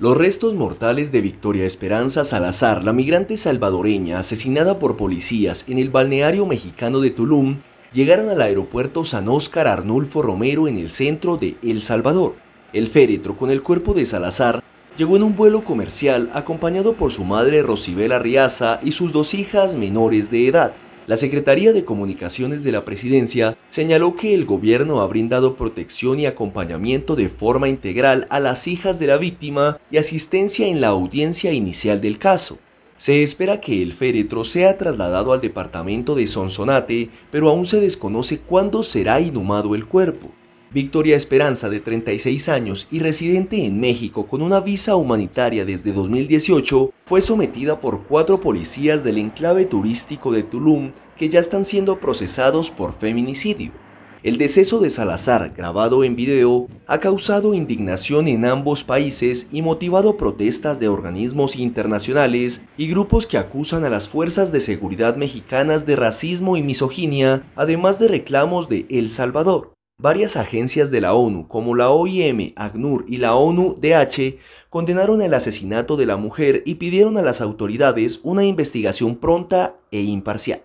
Los restos mortales de Victoria Esperanza Salazar, la migrante salvadoreña asesinada por policías en el balneario mexicano de Tulum, llegaron al aeropuerto San Óscar Arnulfo Romero en el centro de El Salvador. El féretro con el cuerpo de Salazar llegó en un vuelo comercial acompañado por su madre Rosibela Riaza y sus dos hijas menores de edad. La Secretaría de Comunicaciones de la Presidencia señaló que el gobierno ha brindado protección y acompañamiento de forma integral a las hijas de la víctima y asistencia en la audiencia inicial del caso. Se espera que el féretro sea trasladado al departamento de Sonsonate, pero aún se desconoce cuándo será inhumado el cuerpo. Victoria Esperanza, de 36 años y residente en México con una visa humanitaria desde 2018, fue sometida por cuatro policías del enclave turístico de Tulum que ya están siendo procesados por feminicidio. El deceso de Salazar, grabado en video, ha causado indignación en ambos países y motivado protestas de organismos internacionales y grupos que acusan a las fuerzas de seguridad mexicanas de racismo y misoginia, además de reclamos de El Salvador. Varias agencias de la ONU, como la OIM, ACNUR y la ONU-DH, condenaron el asesinato de la mujer y pidieron a las autoridades una investigación pronta e imparcial.